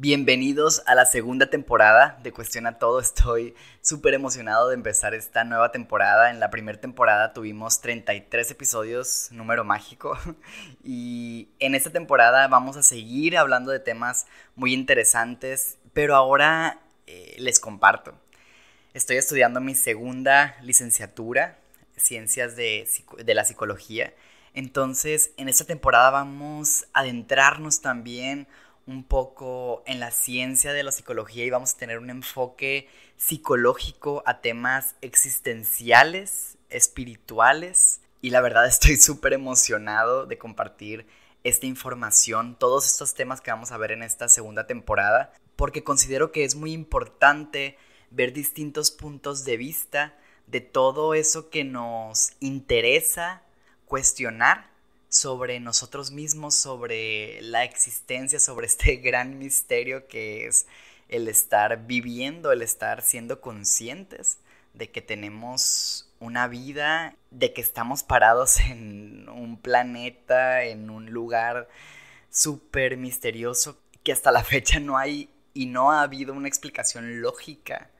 Bienvenidos a la segunda temporada de Cuestiona Todo. Estoy súper emocionado de empezar esta nueva temporada. En la primera temporada tuvimos 33 episodios, número mágico. Y en esta temporada vamos a seguir hablando de temas muy interesantes, pero ahora eh, les comparto. Estoy estudiando mi segunda licenciatura, Ciencias de la Psicología. Entonces, en esta temporada vamos a adentrarnos también un poco en la ciencia de la psicología y vamos a tener un enfoque psicológico a temas existenciales, espirituales y la verdad estoy súper emocionado de compartir esta información, todos estos temas que vamos a ver en esta segunda temporada, porque considero que es muy importante ver distintos puntos de vista de todo eso que nos interesa cuestionar sobre nosotros mismos, sobre la existencia, sobre este gran misterio que es el estar viviendo, el estar siendo conscientes de que tenemos una vida, de que estamos parados en un planeta, en un lugar súper misterioso que hasta la fecha no hay y no ha habido una explicación lógica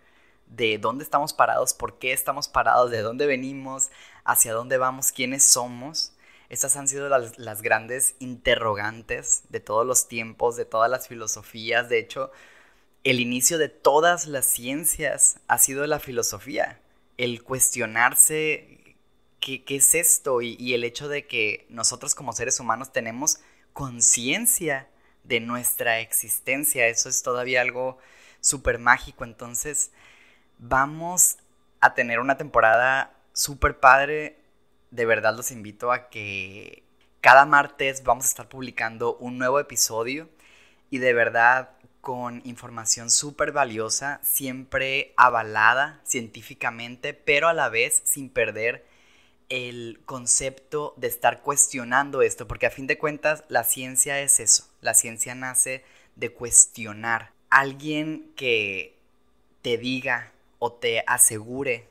de dónde estamos parados, por qué estamos parados, de dónde venimos, hacia dónde vamos, quiénes somos estas han sido las, grandes interrogantes de todos los tiempos, de todas las filosofías. De hecho, el inicio de todas las ciencias ha sido la filosofía. El cuestionarse qué, es esto y, y el hecho de que nosotros como seres humanos tenemos conciencia de nuestra existencia. Eso es todavía algo súper mágico. Entonces, vamos a tener una temporada súper padre de verdad los invito a que cada martes vamos a estar publicando un nuevo episodio y de verdad con información súper valiosa, siempre avalada científicamente, pero a la vez sin perder el concepto de estar cuestionando esto, porque a fin de cuentas la ciencia es eso, la ciencia nace de cuestionar. Alguien que te diga o te asegure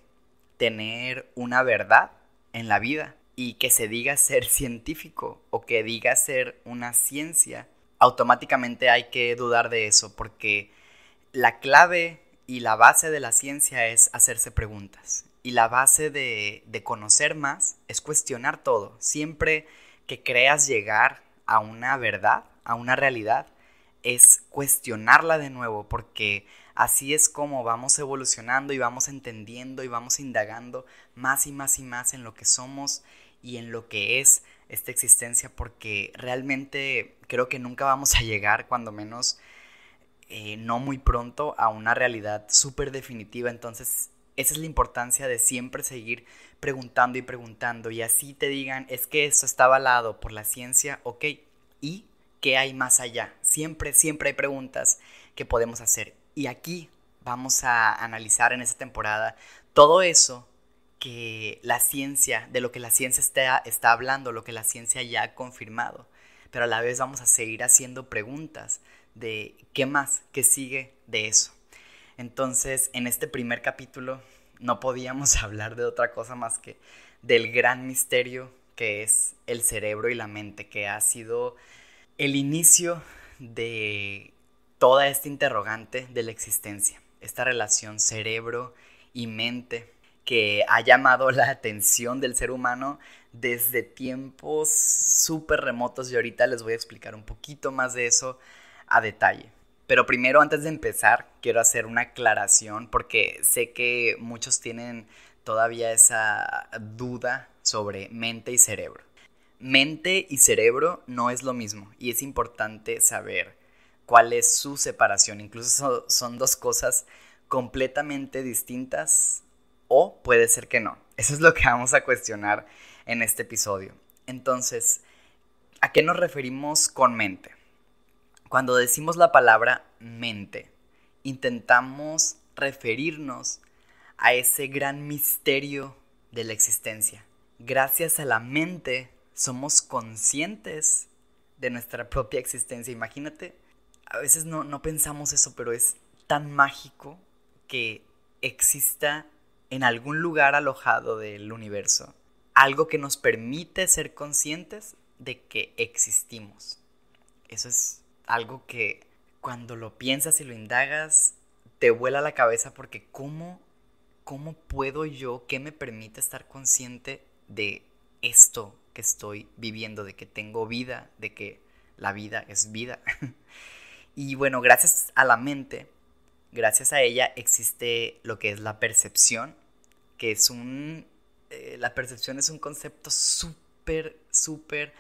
tener una verdad en la vida y que se diga ser científico o que diga ser una ciencia, automáticamente hay que dudar de eso porque la clave y la base de la ciencia es hacerse preguntas. Y la base de, de conocer más es cuestionar todo. Siempre que creas llegar a una verdad, a una realidad, es cuestionarla de nuevo porque Así es como vamos evolucionando y vamos entendiendo y vamos indagando más y más y más en lo que somos y en lo que es esta existencia porque realmente creo que nunca vamos a llegar, cuando menos eh, no muy pronto, a una realidad súper definitiva. Entonces esa es la importancia de siempre seguir preguntando y preguntando y así te digan, es que esto está avalado por la ciencia, ok, ¿y qué hay más allá? Siempre, siempre hay preguntas que podemos hacer y aquí vamos a analizar en esta temporada todo eso que la ciencia, de lo que la ciencia está, está hablando, lo que la ciencia ya ha confirmado. Pero a la vez vamos a seguir haciendo preguntas de qué más, qué sigue de eso. Entonces, en este primer capítulo no podíamos hablar de otra cosa más que del gran misterio que es el cerebro y la mente, que ha sido el inicio de toda esta interrogante de la existencia, esta relación cerebro y mente que ha llamado la atención del ser humano desde tiempos súper remotos y ahorita les voy a explicar un poquito más de eso a detalle. Pero primero, antes de empezar, quiero hacer una aclaración porque sé que muchos tienen todavía esa duda sobre mente y cerebro. Mente y cerebro no es lo mismo y es importante saber cuál es su separación. Incluso son, dos cosas completamente distintas o puede ser que no. Eso es lo que vamos a cuestionar en este episodio. Entonces, ¿a qué nos referimos con mente? Cuando decimos la palabra mente, intentamos referirnos a ese gran misterio de la existencia. Gracias a la mente somos conscientes de nuestra propia existencia. Imagínate a veces no, pensamos eso, pero es tan mágico que exista en algún lugar alojado del universo algo que nos permite ser conscientes de que existimos. Eso es algo que cuando lo piensas y lo indagas, te vuela la cabeza porque ¿cómo, cómo puedo yo, qué me permite estar consciente de esto que estoy viviendo, de que tengo vida, de que la vida es vida? Y bueno, gracias a la mente, gracias a ella existe lo que es la percepción, que es un... Eh, la percepción es un concepto súper, súper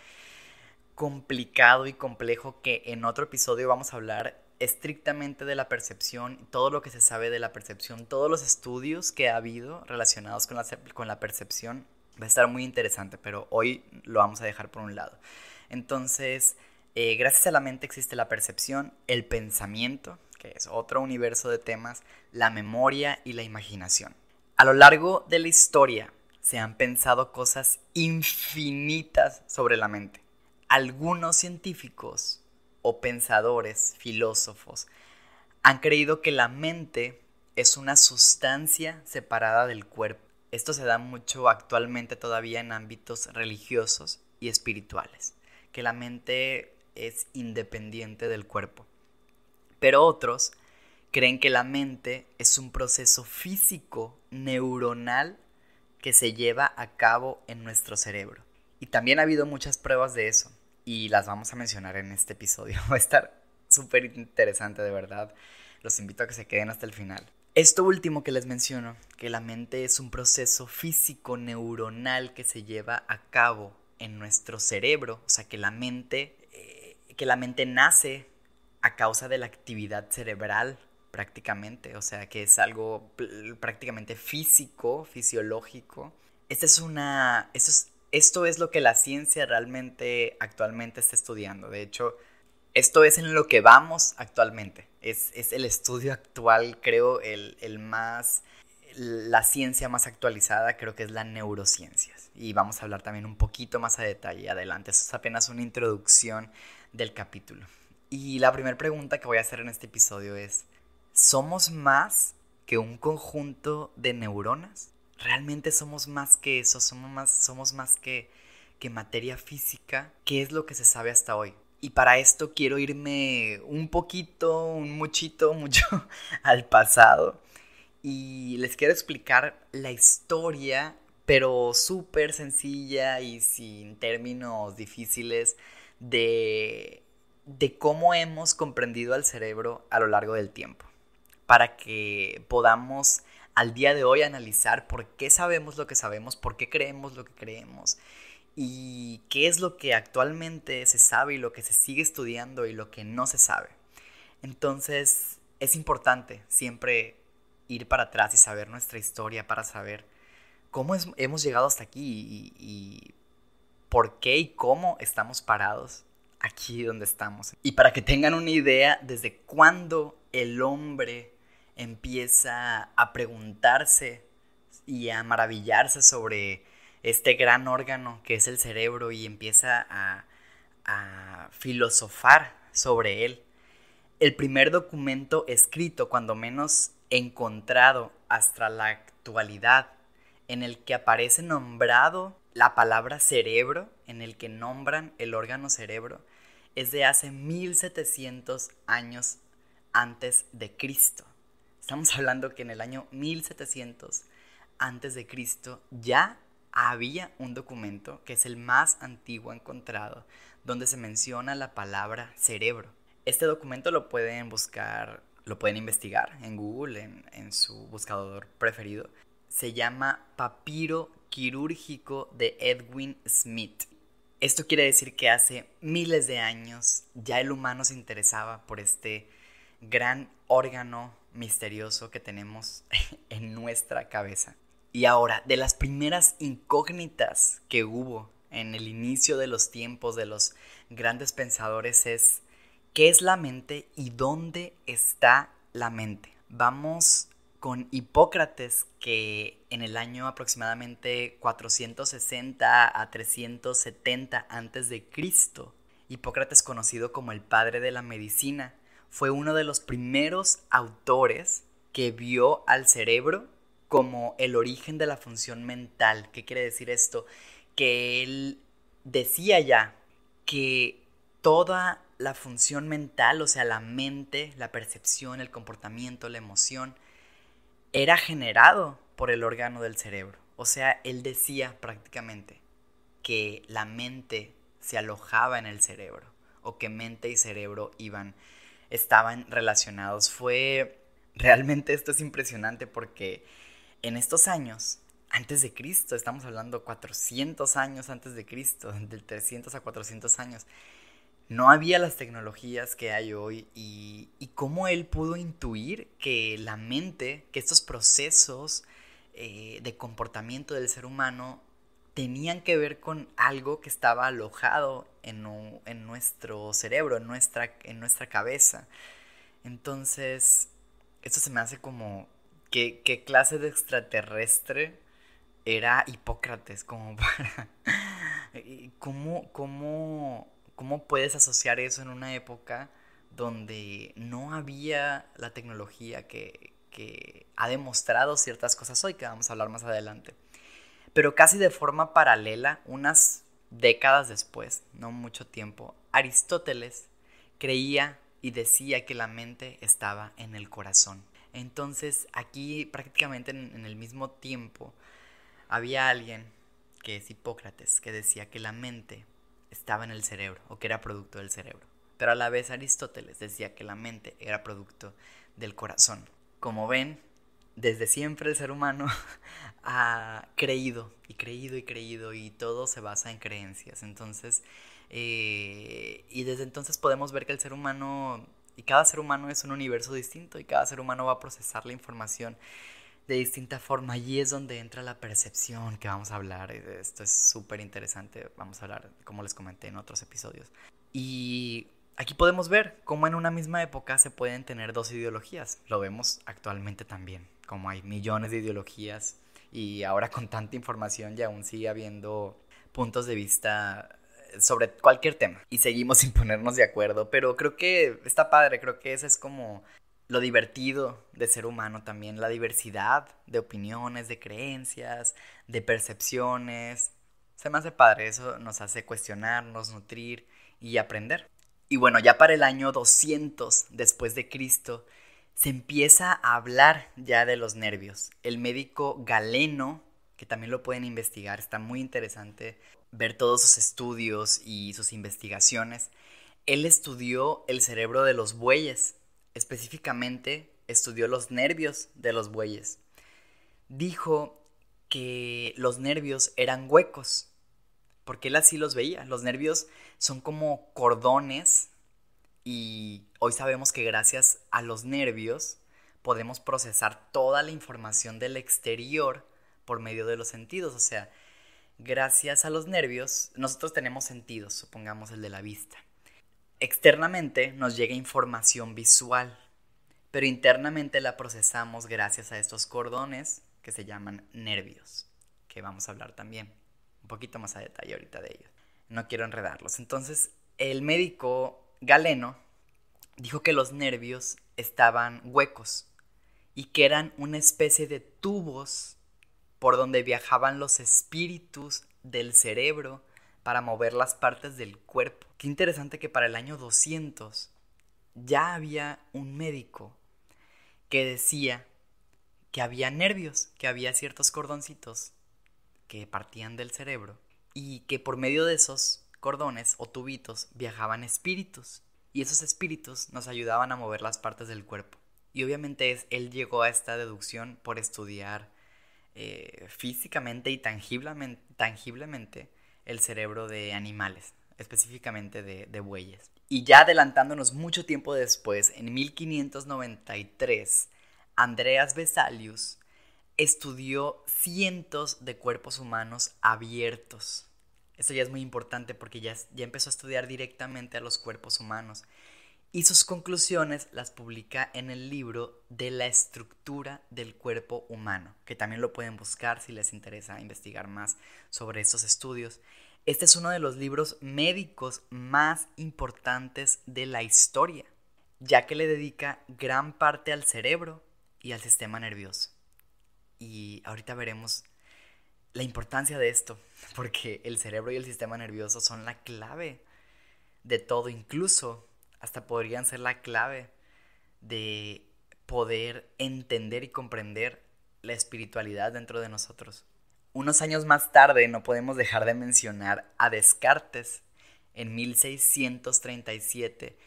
complicado y complejo que en otro episodio vamos a hablar estrictamente de la percepción, todo lo que se sabe de la percepción, todos los estudios que ha habido relacionados con la, con la percepción. Va a estar muy interesante, pero hoy lo vamos a dejar por un lado. Entonces, eh, gracias a la mente existe la percepción, el pensamiento, que es otro universo de temas, la memoria y la imaginación. A lo largo de la historia se han pensado cosas infinitas sobre la mente. Algunos científicos o pensadores, filósofos, han creído que la mente es una sustancia separada del cuerpo. Esto se da mucho actualmente todavía en ámbitos religiosos y espirituales, que la mente es independiente del cuerpo. Pero otros creen que la mente es un proceso físico neuronal que se lleva a cabo en nuestro cerebro. Y también ha habido muchas pruebas de eso y las vamos a mencionar en este episodio. Va a estar súper interesante de verdad. Los invito a que se queden hasta el final. Esto último que les menciono, que la mente es un proceso físico neuronal que se lleva a cabo en nuestro cerebro, o sea que la mente que la mente nace a causa de la actividad cerebral prácticamente, o sea que es algo prácticamente físico, fisiológico. Esta es una, esto es, esto es lo que la ciencia realmente actualmente está estudiando. De hecho, esto es en lo que vamos actualmente. Es, el estudio actual, creo, el más la ciencia más actualizada creo que es la neurociencia. Y vamos a hablar también un poquito más a detalle adelante. Eso es apenas una introducción del capítulo. Y la primera pregunta que voy a hacer en este episodio es, ¿somos más que un conjunto de neuronas? ¿Realmente somos más que eso? ¿Somos más, somos más que, que materia física? ¿Qué es lo que se sabe hasta hoy? Y para esto quiero irme un poquito, un muchito, mucho al pasado y les quiero explicar la historia, pero súper sencilla y sin términos difíciles de, cómo hemos comprendido al cerebro a lo largo del tiempo, para que podamos al día de hoy analizar por qué sabemos lo que sabemos, por qué creemos lo que creemos y qué es lo que actualmente se sabe y lo que se sigue estudiando y lo que no se sabe. Entonces es importante siempre ir para atrás y saber nuestra historia, para saber cómo hemos llegado hasta aquí y, por qué y cómo estamos parados aquí donde estamos. Y para que tengan una idea, desde cuándo el hombre empieza a preguntarse y a maravillarse sobre este gran órgano que es el cerebro y empieza a, a filosofar sobre él. El primer documento escrito, cuando menos encontrado hasta la actualidad en el que aparece nombrado la palabra cerebro, en el que nombran el órgano cerebro, es de hace 1700 años antes de Cristo. Estamos hablando que en el año 1700 antes de Cristo ya había un documento que es el más antiguo encontrado donde se menciona la palabra cerebro. Este documento lo pueden buscar lo pueden investigar en Google, en, su buscador preferido. Se llama Papiro Quirúrgico de Edwin Smith. Esto quiere decir que hace miles de años ya el humano se interesaba por este gran órgano misterioso que tenemos en nuestra cabeza. Y ahora, de las primeras incógnitas que hubo en el inicio de los tiempos de los grandes pensadores es ¿Qué es la mente y dónde está la mente? Vamos con Hipócrates, que en el año aproximadamente 460 a 370 a.C., Hipócrates conocido como el padre de la medicina, fue uno de los primeros autores que vio al cerebro como el origen de la función mental. ¿Qué quiere decir esto? Que él decía ya que toda la función mental, o sea, la mente, la percepción, el comportamiento, la emoción, era generado por el órgano del cerebro. O sea, él decía prácticamente que la mente se alojaba en el cerebro o que mente y cerebro iban estaban relacionados. Fue realmente esto es impresionante porque en estos años antes de Cristo, estamos hablando 400 años antes de Cristo, del 300 a 400 años, no había las tecnologías que hay hoy y, y, cómo él pudo intuir que la mente, que estos procesos eh, de comportamiento del ser humano tenían que ver con algo que estaba alojado en, nuestro cerebro, en nuestra, en nuestra cabeza. Entonces, esto se me hace como, ¿qué, qué clase de extraterrestre era Hipócrates? Como para... ¿Cómo, cómo ¿Cómo puedes asociar eso en una época donde no había la tecnología que, ha demostrado ciertas cosas hoy, que vamos a hablar más adelante? Pero casi de forma paralela, unas décadas después, no mucho tiempo, Aristóteles creía y decía que la mente estaba en el corazón. Entonces aquí prácticamente en, en, el mismo tiempo había alguien que es Hipócrates que decía que la mente estaba en el cerebro o que era producto del cerebro. Pero a la vez Aristóteles decía que la mente era producto del corazón. Como ven, desde siempre el ser humano ha creído y creído y creído y todo se basa en creencias. Entonces, eh, y desde entonces podemos ver que el ser humano y cada ser humano es un universo distinto y cada ser humano va a procesar la información de distinta forma. Allí es donde entra la percepción que vamos a hablar. Esto es súper interesante. Vamos a hablar, como les comenté en otros episodios. Y aquí podemos ver cómo en una misma época se pueden tener dos ideologías. Lo vemos actualmente también, como hay millones de ideologías y ahora con tanta información y aún sigue habiendo puntos de vista sobre cualquier tema y seguimos sin ponernos de acuerdo, pero creo que está padre, creo que esa es como lo divertido de ser humano también, la diversidad de opiniones, de creencias, de percepciones. Se me hace padre, eso nos hace cuestionarnos, nutrir y aprender. Y bueno, ya para el año 200 después de Cristo, se empieza a hablar ya de los nervios. El médico galeno, que también lo pueden investigar, está muy interesante ver todos sus estudios y sus investigaciones. Él estudió el cerebro de los bueyes Específicamente estudió los nervios de los bueyes. Dijo que los nervios eran huecos, porque él así los veía. Los nervios son como cordones y hoy sabemos que gracias a los nervios podemos procesar toda la información del exterior por medio de los sentidos. O sea, gracias a los nervios nosotros tenemos sentidos, supongamos el de la vista. Externamente nos llega información visual, pero internamente la procesamos gracias a estos cordones que se llaman nervios, que vamos a hablar también un poquito más a detalle ahorita de ellos. No quiero enredarlos. Entonces, el médico galeno dijo que los nervios estaban huecos y que eran una especie de tubos por donde viajaban los espíritus del cerebro para mover las partes del cuerpo. Qué interesante que para el año 200 ya había un médico que decía que había nervios, que había ciertos cordoncitos que partían del cerebro y que por medio de esos cordones o tubitos viajaban espíritus y esos espíritus nos ayudaban a mover las partes del cuerpo. Y obviamente él llegó a esta deducción por estudiar eh, físicamente y tangiblemente el cerebro de animales, específicamente de, bueyes. Y ya adelantándonos mucho tiempo después, en 1593, Andreas Vesalius estudió cientos de cuerpos humanos abiertos. Esto ya es muy importante porque ya, ya empezó a estudiar directamente a los cuerpos humanos y sus conclusiones las publica en el libro de la estructura del cuerpo humano, que también lo pueden buscar si les interesa investigar más sobre estos estudios. Este es uno de los libros médicos más importantes de la historia, ya que le dedica gran parte al cerebro y al sistema nervioso. Y ahorita veremos la importancia de esto, porque el cerebro y el sistema nervioso son la clave de todo, incluso hasta podrían ser la clave de poder entender y comprender la espiritualidad dentro de nosotros. Unos años más tarde no podemos dejar de mencionar a Descartes. En 1637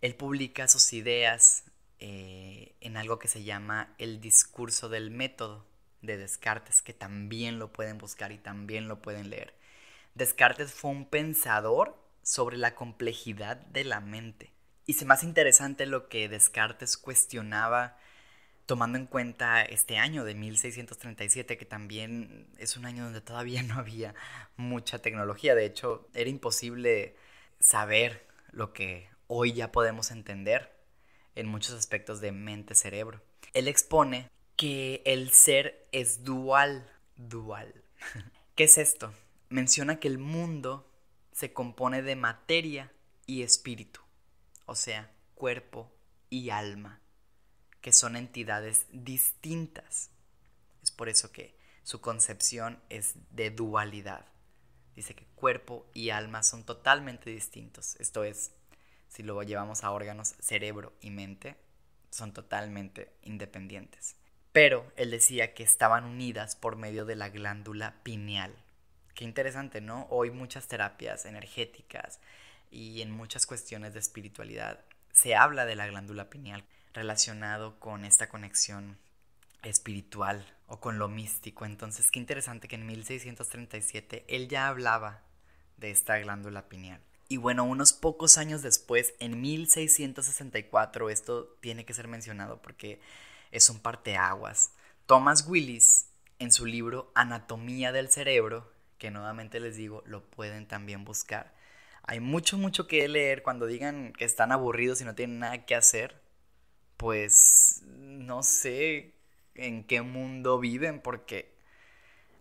él publica sus ideas eh, en algo que se llama el discurso del método de Descartes, que también lo pueden buscar y también lo pueden leer. Descartes fue un pensador sobre la complejidad de la mente. Y se más interesante lo que Descartes cuestionaba tomando en cuenta este año de 1637, que también es un año donde todavía no había mucha tecnología. De hecho, era imposible saber lo que hoy ya podemos entender en muchos aspectos de mente-cerebro. Él expone que el ser es dual. Dual. ¿Qué es esto? Menciona que el mundo se compone de materia y espíritu o sea, cuerpo y alma, que son entidades distintas. Es por eso que su concepción es de dualidad. Dice que cuerpo y alma son totalmente distintos. Esto es, si lo llevamos a órganos, cerebro y mente, son totalmente independientes. Pero él decía que estaban unidas por medio de la glándula pineal. Qué interesante, ¿no? Hoy muchas terapias energéticas y en muchas cuestiones de espiritualidad se habla de la glándula pineal relacionado con esta conexión espiritual o con lo místico. Entonces, qué interesante que en 1637 él ya hablaba de esta glándula pineal. Y bueno, unos pocos años después, en 1664, esto tiene que ser mencionado porque es un parteaguas. Thomas Willis, en su libro Anatomía del Cerebro, que nuevamente les digo, lo pueden también buscar, hay mucho, mucho que leer. Cuando digan que están aburridos y no tienen nada que hacer, pues no sé en qué mundo viven porque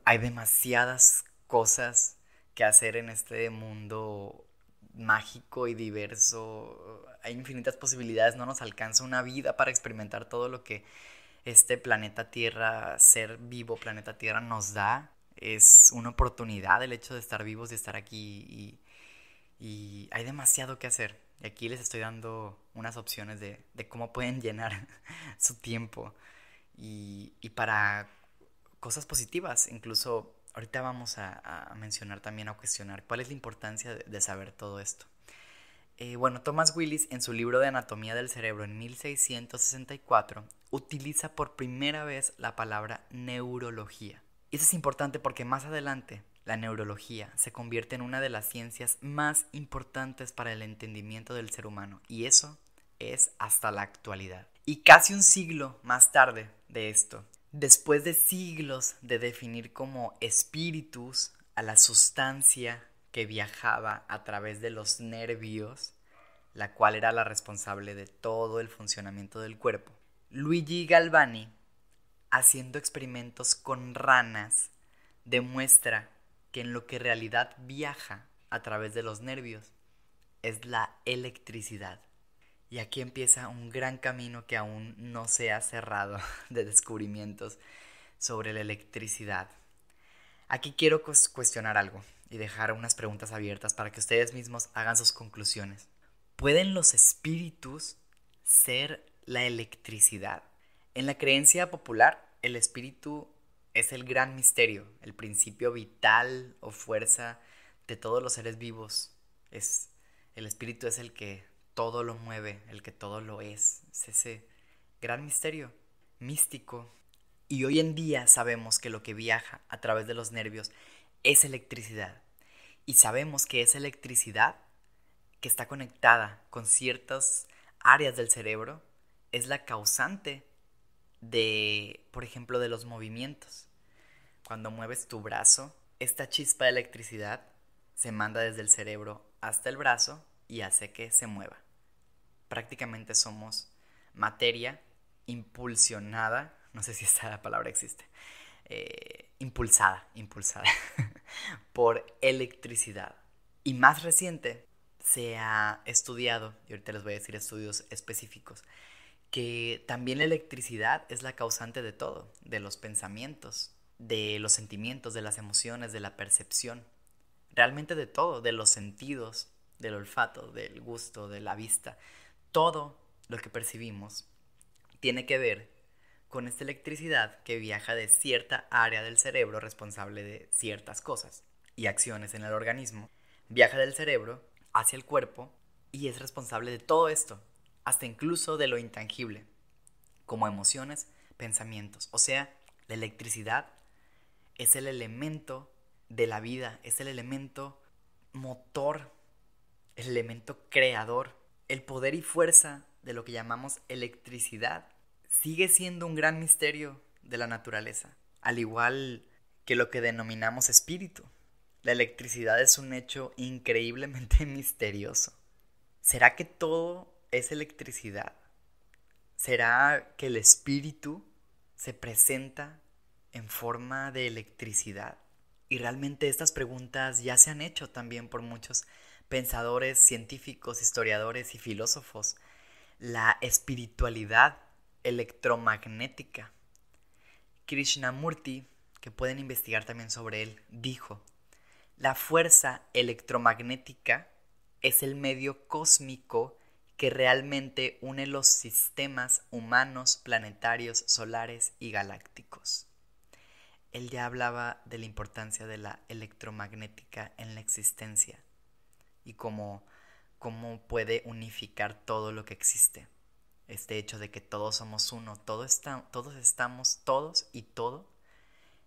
hay demasiadas cosas que hacer en este mundo mágico y diverso. Hay infinitas posibilidades, no nos alcanza una vida para experimentar todo lo que este planeta Tierra, ser vivo planeta Tierra nos da. Es una oportunidad el hecho de estar vivos y estar aquí y y hay demasiado que hacer. Y aquí les estoy dando unas opciones de, cómo pueden llenar su tiempo. Y, para cosas positivas, incluso ahorita vamos a, mencionar también, a cuestionar cuál es la importancia de, saber todo esto. Eh, bueno, Thomas Willis en su libro de Anatomía del Cerebro en 1664 utiliza por primera vez la palabra neurología. Y eso es importante porque más adelante la neurología se convierte en una de las ciencias más importantes para el entendimiento del ser humano y eso es hasta la actualidad. Y casi un siglo más tarde de esto, después de siglos de definir como espíritus a la sustancia que viajaba a través de los nervios, la cual era la responsable de todo el funcionamiento del cuerpo, Luigi Galvani, haciendo experimentos con ranas, demuestra que en lo que realidad viaja a través de los nervios es la electricidad. Y aquí empieza un gran camino que aún no se ha cerrado de descubrimientos sobre la electricidad. Aquí quiero cuestionar algo y dejar unas preguntas abiertas para que ustedes mismos hagan sus conclusiones. ¿Pueden los espíritus ser la electricidad? En la creencia popular, el espíritu es el gran misterio, el principio vital o fuerza de todos los seres vivos. Es el espíritu es el que todo lo mueve, el que todo lo es. Es ese gran misterio místico. Y hoy en día sabemos que lo que viaja a través de los nervios es electricidad. Y sabemos que esa electricidad que está conectada con ciertas áreas del cerebro es la causante de, por ejemplo, de los movimientos. Cuando mueves tu brazo, esta chispa de electricidad se manda desde el cerebro hasta el brazo y hace que se mueva. Prácticamente somos materia impulsionada, no sé si esta palabra existe, eh, impulsada, impulsada por electricidad. Y más reciente se ha estudiado, y ahorita les voy a decir estudios específicos, que también la electricidad es la causante de todo, de los pensamientos, de los sentimientos, de las emociones, de la percepción, realmente de todo, de los sentidos, del olfato, del gusto, de la vista. Todo lo que percibimos tiene que ver con esta electricidad que viaja de cierta área del cerebro responsable de ciertas cosas y acciones en el organismo, viaja del cerebro hacia el cuerpo y es responsable de todo esto, hasta incluso de lo intangible, como emociones, pensamientos. O sea, la electricidad es el elemento de la vida, es el elemento motor, el elemento creador. El poder y fuerza de lo que llamamos electricidad sigue siendo un gran misterio de la naturaleza, al igual que lo que denominamos espíritu. La electricidad es un hecho increíblemente misterioso. ¿Será que todo es electricidad? ¿Será que el espíritu se presenta en forma de electricidad? Y realmente estas preguntas ya se han hecho también por muchos pensadores, científicos, historiadores y filósofos. La espiritualidad electromagnética. Krishnamurti, que pueden investigar también sobre él, dijo, la fuerza electromagnética es el medio cósmico que realmente une los sistemas humanos, planetarios, solares y galácticos. Él ya hablaba de la importancia de la electromagnética en la existencia y cómo, cómo puede unificar todo lo que existe. Este hecho de que todos somos uno, todos estamos, todos y todo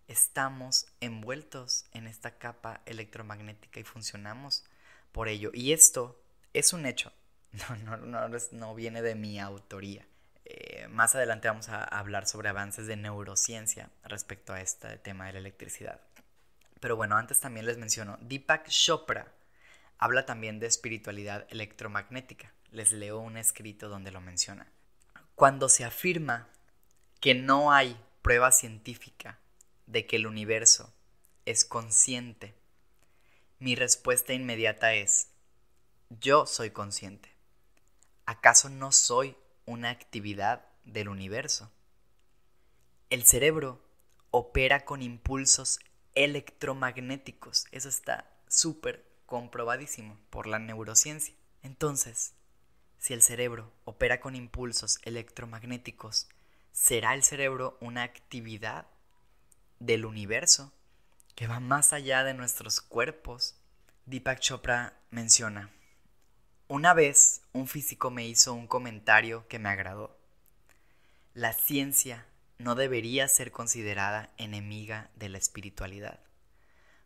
estamos envueltos en esta capa electromagnética y funcionamos por ello. Y esto es un hecho, no, no, no, no viene de mi autoría. Eh, más adelante vamos a hablar sobre avances de neurociencia respecto a este tema de la electricidad. Pero bueno, antes también les menciono, Deepak Chopra habla también de espiritualidad electromagnética. Les leo un escrito donde lo menciona. Cuando se afirma que no hay prueba científica de que el universo es consciente, mi respuesta inmediata es, yo soy consciente. ¿acaso no soy una actividad del universo? El cerebro opera con impulsos electromagnéticos. Eso está súper comprobadísimo por la neurociencia. Entonces, si el cerebro opera con impulsos electromagnéticos, ¿será el cerebro una actividad del universo que va más allá de nuestros cuerpos? Deepak Chopra menciona, una vez un físico me hizo un comentario que me agradó. La ciencia no debería ser considerada enemiga de la espiritualidad,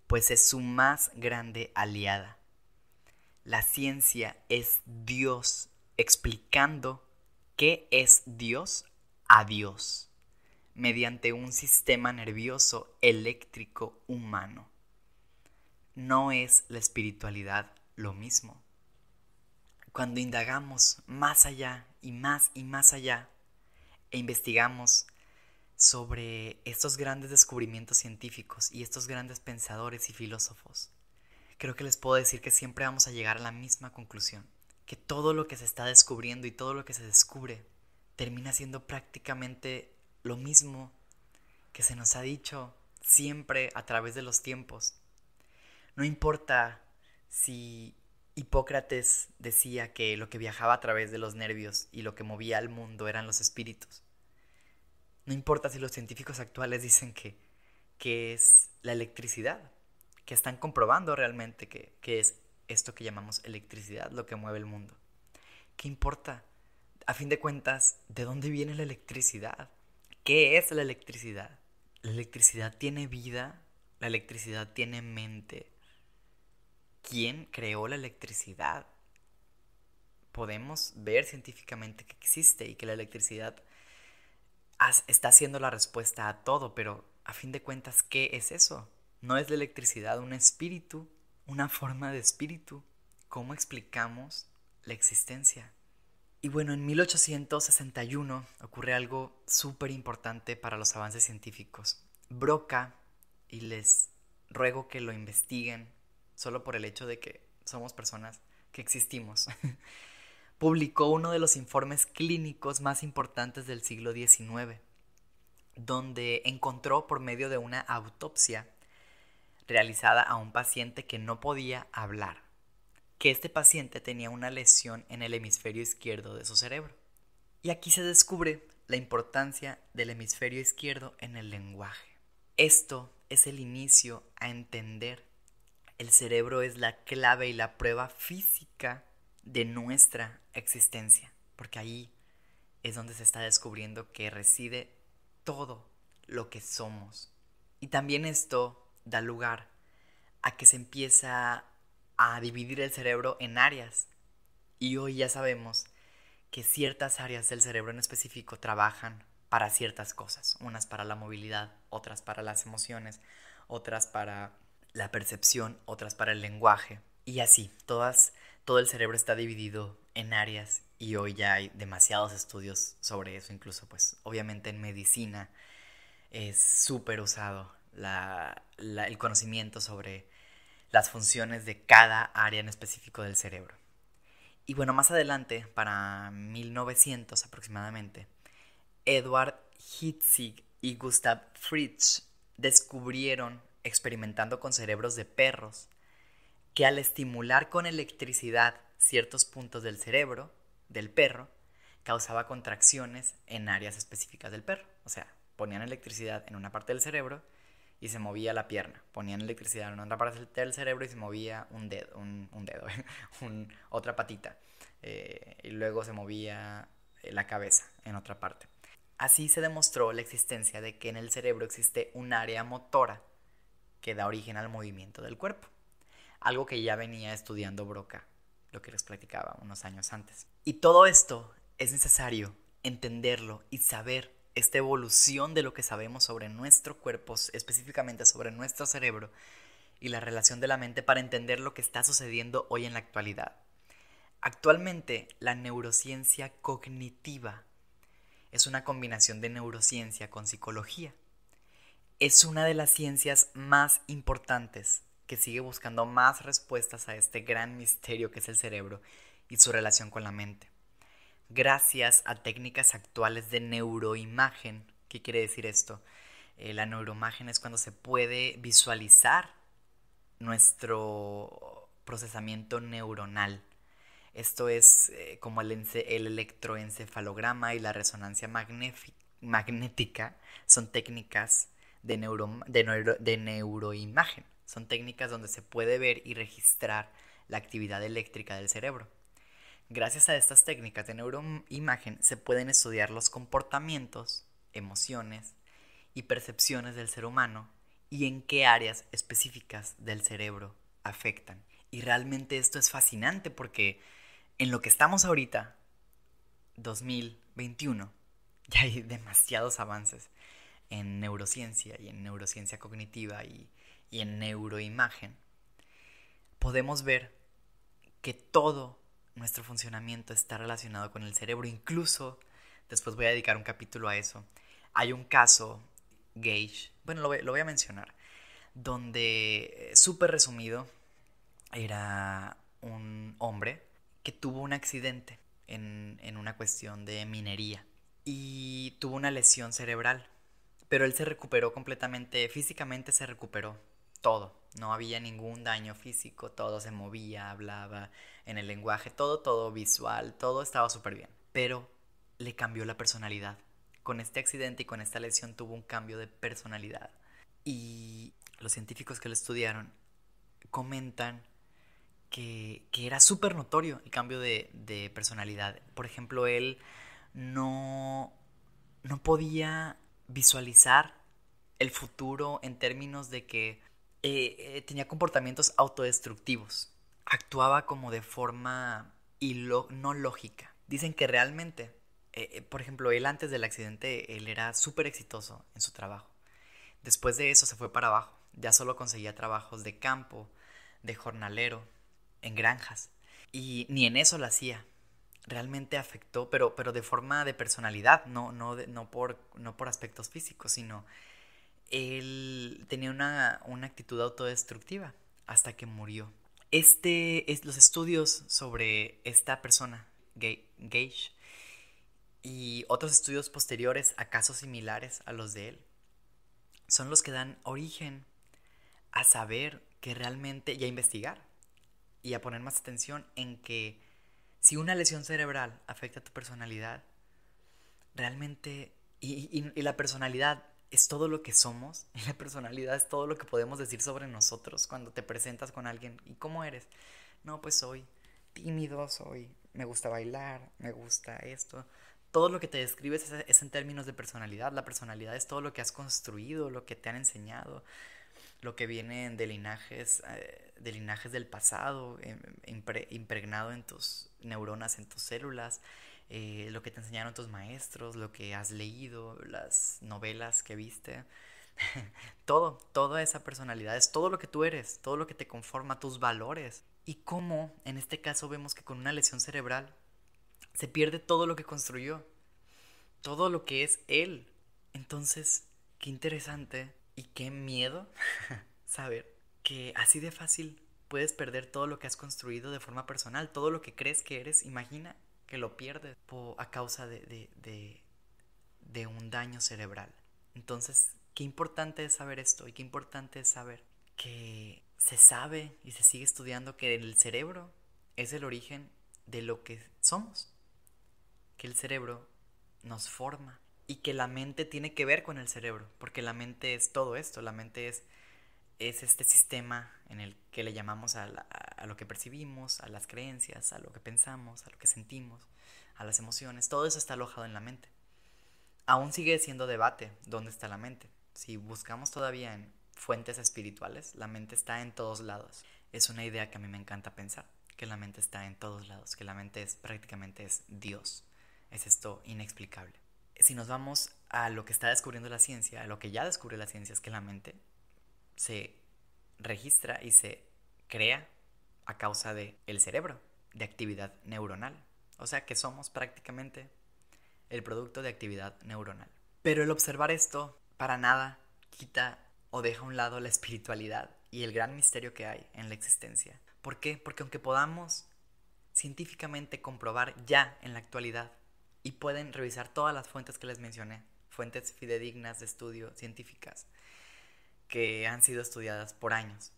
pues es su más grande aliada. La ciencia es Dios explicando qué es Dios a Dios mediante un sistema nervioso eléctrico humano. No es la espiritualidad lo mismo. Cuando indagamos más allá y más y más allá e investigamos sobre estos grandes descubrimientos científicos y estos grandes pensadores y filósofos, creo que les puedo decir que siempre vamos a llegar a la misma conclusión, que todo lo que se está descubriendo y todo lo que se descubre termina siendo prácticamente lo mismo que se nos ha dicho siempre a través de los tiempos. No importa si Hipócrates decía que lo que viajaba a través de los nervios y lo que movía al mundo eran los espíritus. No importa si los científicos actuales dicen que, que es la electricidad, que están comprobando realmente que, que es esto que llamamos electricidad lo que mueve el mundo. ¿Qué importa? A fin de cuentas, ¿de dónde viene la electricidad? ¿Qué es la electricidad? La electricidad tiene vida, la electricidad tiene mente, quién creó la electricidad. Podemos ver científicamente que existe y que la electricidad está siendo la respuesta a todo, pero a fin de cuentas, ¿qué es eso? ¿No es la electricidad un espíritu, una forma de espíritu? ¿Cómo explicamos la existencia? Y bueno, en 1861 ocurre algo súper importante para los avances científicos. Broca, y les ruego que lo investiguen, solo por el hecho de que somos personas que existimos. Publicó uno de los informes clínicos más importantes del siglo XIX, donde encontró por medio de una autopsia realizada a un paciente que no podía hablar, que este paciente tenía una lesión en el hemisferio izquierdo de su cerebro. Y aquí se descubre la importancia del hemisferio izquierdo en el lenguaje. Esto es el inicio a entender el cerebro es la clave y la prueba física de nuestra existencia, porque ahí es donde se está descubriendo que reside todo lo que somos. Y también esto da lugar a que se empieza a dividir el cerebro en áreas. Y hoy ya sabemos que ciertas áreas del cerebro en específico trabajan para ciertas cosas, unas para la movilidad, otras para las emociones, otras para la percepción, otras para el lenguaje. Y así, todas, todo el cerebro está dividido en áreas y hoy ya hay demasiados estudios sobre eso, incluso pues obviamente en medicina es súper usado el conocimiento sobre las funciones de cada área en específico del cerebro. Y bueno, más adelante, para 1900 aproximadamente, Edward Hitzig y Gustav Fritsch descubrieron experimentando con cerebros de perros, que al estimular con electricidad ciertos puntos del cerebro, del perro, causaba contracciones en áreas específicas del perro. O sea, ponían electricidad en una parte del cerebro y se movía la pierna. Ponían electricidad en otra parte del cerebro y se movía un dedo, un, dedo, otra patita. Eh, y luego se movía la cabeza en otra parte. Así se demostró la existencia de que en el cerebro existe un área motora que da origen al movimiento del cuerpo, algo que ya venía estudiando Broca, lo que les platicaba unos años antes. Y todo esto es necesario entenderlo y saber esta evolución de lo que sabemos sobre nuestro cuerpo, específicamente sobre nuestro cerebro y la relación de la mente para entender lo que está sucediendo hoy en la actualidad. Actualmente, la neurociencia cognitiva es una combinación de neurociencia con psicología es una de las ciencias más importantes que sigue buscando más respuestas a este gran misterio que es el cerebro y su relación con la mente. Gracias a técnicas actuales de neuroimagen, ¿qué quiere decir esto? Eh, la neuroimagen es cuando se puede visualizar nuestro procesamiento neuronal. Esto es eh, como el, el, electroencefalograma y la resonancia magnética. Son técnicas de, neuroimagen. Son técnicas donde se puede ver y registrar la actividad eléctrica del cerebro. Gracias a estas técnicas de neuroimagen se pueden estudiar los comportamientos, emociones y percepciones del ser humano y en qué áreas específicas del cerebro afectan. Y realmente esto es fascinante porque en lo que estamos ahorita, 2021, ya hay demasiados avances en neurociencia y en neurociencia cognitiva y, en neuroimagen, podemos ver que todo nuestro funcionamiento está relacionado con el cerebro. Incluso, después voy a dedicar un capítulo a eso, hay un caso, Gage, bueno, lo voy, a mencionar, donde, eh, súper resumido, era un hombre que tuvo un accidente en, en una cuestión de minería y tuvo una lesión cerebral pero él se recuperó completamente, físicamente se recuperó todo. No había ningún daño físico, todo se movía, hablaba en el lenguaje, todo, todo visual, todo estaba súper bien. Pero le cambió la personalidad. Con este accidente y con esta lesión tuvo un cambio de personalidad. Y los científicos que lo estudiaron comentan que, que era súper notorio el cambio de, de personalidad. Por ejemplo, él no, no podía visualizar el futuro en términos de que eh, eh, tenía comportamientos autodestructivos, actuaba como de forma no lógica. Dicen que realmente, eh, por ejemplo, él antes del accidente, él era súper exitoso en su trabajo. Después de eso se fue para abajo, ya solo conseguía trabajos de campo, de jornalero, en granjas, y ni en eso lo hacía realmente afectó, pero, pero de forma de personalidad, no, no, por, no por aspectos físicos, sino él tenía una, actitud autodestructiva hasta que murió. Este, es, los estudios sobre esta persona, Gage, y otros estudios posteriores a casos similares a los de él, son los que dan origen a saber que realmente, y a investigar, y a poner más atención en que si una lesión cerebral afecta a tu personalidad, realmente, y, la personalidad es todo lo que somos, y la personalidad es todo lo que podemos decir sobre nosotros cuando te presentas con alguien. ¿Y cómo eres? No, pues soy tímido, soy, me gusta bailar, me gusta esto. Todo lo que te describes es, en términos de personalidad. La personalidad es todo lo que has construido, lo que te han enseñado, lo que viene de linajes. Eh, de linajes del pasado, eh, impregnado en tus neuronas, en tus células, eh, lo que te enseñaron tus maestros, lo que has leído, las novelas que viste. todo, toda esa personalidad es todo lo que tú eres, todo lo que te conforma, tus valores. Y cómo, en este caso, vemos que con una lesión cerebral se pierde todo lo que construyó, todo lo que es él. Entonces, qué interesante y qué miedo saber que así de fácil puedes perder todo lo que has construido de forma personal, todo lo que crees que eres, imagina que lo pierdes a causa de, de un daño cerebral. Entonces, qué importante es saber esto y qué importante es saber que se sabe y se sigue estudiando que el cerebro es el origen de lo que somos, que el cerebro nos forma y que la mente tiene que ver con el cerebro, porque la mente es todo esto, la mente es es este sistema en el que le llamamos a, lo que percibimos, a las creencias, a lo que pensamos, a lo que sentimos, a las emociones, todo eso está alojado en la mente. Aún sigue siendo debate dónde está la mente. Si buscamos todavía en fuentes espirituales, la mente está en todos lados. Es una idea que a mí me encanta pensar, que la mente está en todos lados, que la mente es prácticamente es Dios. Es esto inexplicable. Si nos vamos a lo que está descubriendo la ciencia, a lo que ya descubre la ciencia es que la mente se registra y se crea a causa del el cerebro, de actividad neuronal. O sea que somos prácticamente el producto de actividad neuronal. Pero el observar esto para nada quita o deja a un lado la espiritualidad y el gran misterio que hay en la existencia. ¿Por qué? Porque aunque podamos científicamente comprobar ya en la actualidad y pueden revisar todas las fuentes que les mencioné, fuentes fidedignas de estudio científicas, que han sido estudiadas por años.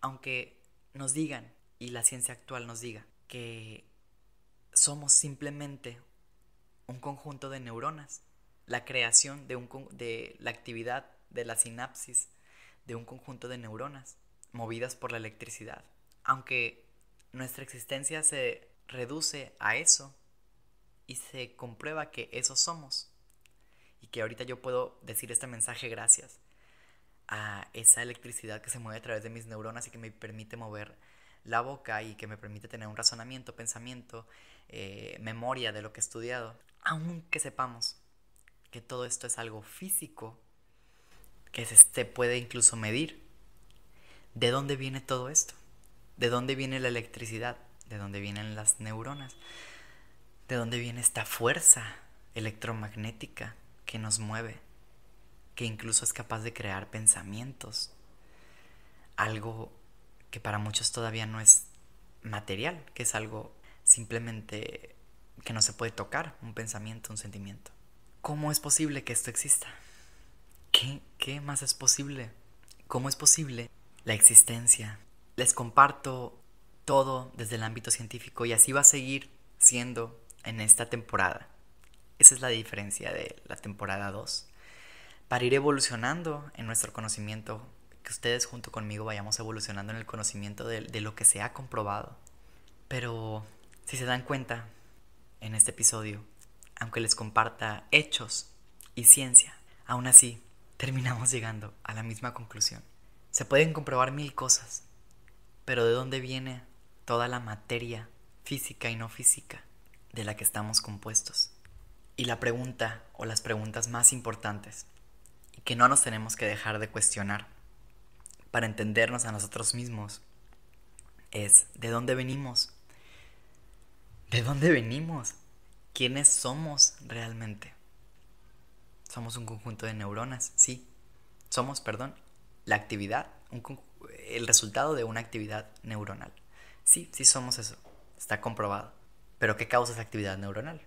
Aunque nos digan, y la ciencia actual nos diga, que somos simplemente un conjunto de neuronas, la creación de, un, de la actividad de la sinapsis de un conjunto de neuronas movidas por la electricidad. Aunque nuestra existencia se reduce a eso y se comprueba que eso somos y que ahorita yo puedo decir este mensaje gracias a esa electricidad que se mueve a través de mis neuronas y que me permite mover la boca y que me permite tener un razonamiento, pensamiento, eh, memoria de lo que he estudiado. Aunque sepamos que todo esto es algo físico, que se puede incluso medir. ¿De dónde viene todo esto? ¿De dónde viene la electricidad? ¿De dónde vienen las neuronas? ¿De dónde viene esta fuerza electromagnética que nos mueve? que incluso es capaz de crear pensamientos. Algo que para muchos todavía no es material, que es algo simplemente que no se puede tocar, un pensamiento, un sentimiento. ¿Cómo es posible que esto exista? ¿Qué, más es posible? ¿Cómo es posible la existencia? Les comparto todo desde el ámbito científico y así va a seguir siendo en esta temporada. Esa es la diferencia de la temporada 2 para ir evolucionando en nuestro conocimiento, que ustedes junto conmigo vayamos evolucionando en el conocimiento de, lo que se ha comprobado. Pero si se dan cuenta, en este episodio, aunque les comparta hechos y ciencia, aún así terminamos llegando a la misma conclusión. Se pueden comprobar mil cosas, pero ¿de dónde viene toda la materia física y no física de la que estamos compuestos? Y la pregunta o las preguntas más importantes que no nos tenemos que dejar de cuestionar para entendernos a nosotros mismos es de dónde venimos, de dónde venimos, quiénes somos realmente. Somos un conjunto de neuronas, sí, somos, perdón, la actividad, el resultado de una actividad neuronal. Sí, sí somos eso, está comprobado. Pero ¿qué causa esa actividad neuronal?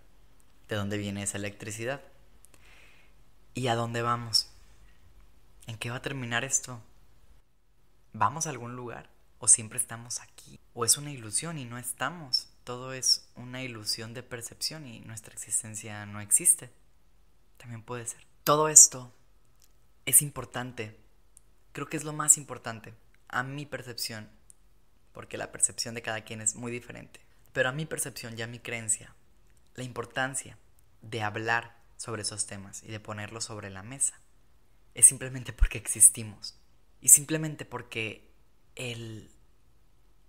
¿De dónde viene esa electricidad? ¿Y a dónde vamos? ¿En qué va a terminar esto? ¿Vamos a algún lugar? ¿O siempre estamos aquí? ¿O es una ilusión y no estamos? Todo es una ilusión de percepción y nuestra existencia no existe. También puede ser. Todo esto es importante. Creo que es lo más importante a mi percepción, porque la percepción de cada quien es muy diferente. Pero a mi percepción y a mi creencia, la importancia de hablar sobre esos temas y de ponerlos sobre la mesa es simplemente porque existimos. Y simplemente porque el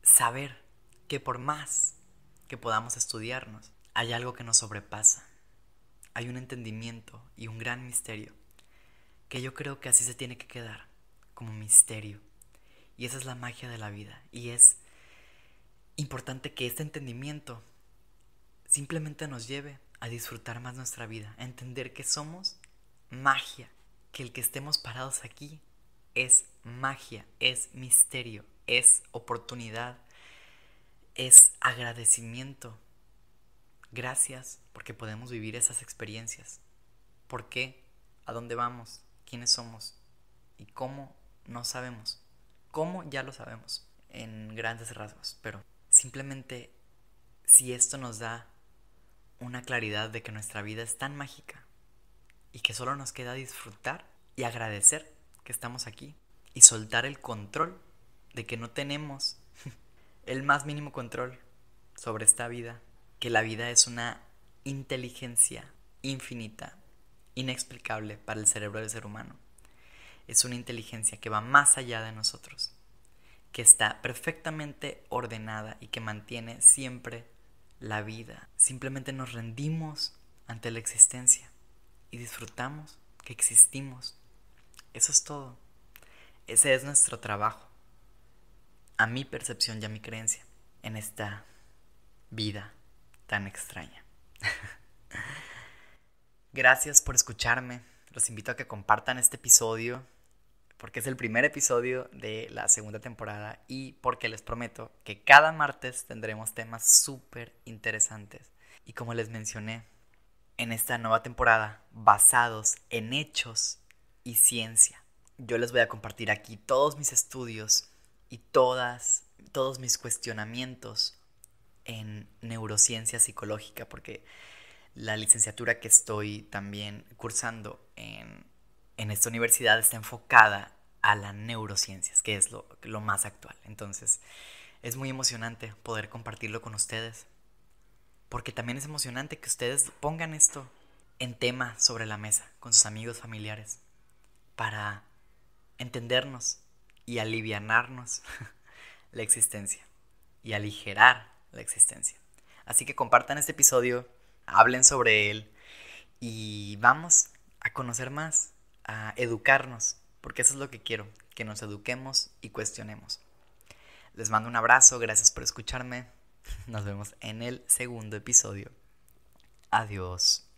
saber que por más que podamos estudiarnos, hay algo que nos sobrepasa. Hay un entendimiento y un gran misterio que yo creo que así se tiene que quedar, como misterio. Y esa es la magia de la vida. Y es importante que este entendimiento simplemente nos lleve a disfrutar más nuestra vida, a entender que somos magia que el que estemos parados aquí es magia, es misterio, es oportunidad, es agradecimiento. Gracias porque podemos vivir esas experiencias. ¿Por qué? ¿A dónde vamos? ¿Quiénes somos? ¿Y cómo? No sabemos. ¿Cómo? Ya lo sabemos en grandes rasgos, pero simplemente si esto nos da una claridad de que nuestra vida es tan mágica y que solo nos queda disfrutar y agradecer que estamos aquí y soltar el control de que no tenemos el más mínimo control sobre esta vida, que la vida es una inteligencia infinita, inexplicable para el cerebro del ser humano. Es una inteligencia que va más allá de nosotros, que está perfectamente ordenada y que mantiene siempre la vida. Simplemente nos rendimos ante la existencia y disfrutamos, que existimos. Eso es todo. Ese es nuestro trabajo. A mi percepción y a mi creencia en esta vida tan extraña. Gracias por escucharme. Los invito a que compartan este episodio porque es el primer episodio de la segunda temporada y porque les prometo que cada martes tendremos temas súper interesantes. Y como les mencioné, en esta nueva temporada basados en hechos y ciencia. Yo les voy a compartir aquí todos mis estudios y todas, todos mis cuestionamientos en neurociencia psicológica, porque la licenciatura que estoy también cursando en, esta universidad está enfocada a las neurociencias, que es lo más actual. Entonces, es muy emocionante poder compartirlo con ustedes porque también es emocionante que ustedes pongan esto en tema sobre la mesa con sus amigos familiares para entendernos y alivianarnos la existencia y aligerar la existencia. Así que compartan este episodio, hablen sobre él y vamos a conocer más, a educarnos, porque eso es lo que quiero, que nos eduquemos y cuestionemos. Les mando un abrazo, gracias por escucharme. Nos vemos en el segundo episodio. Adiós.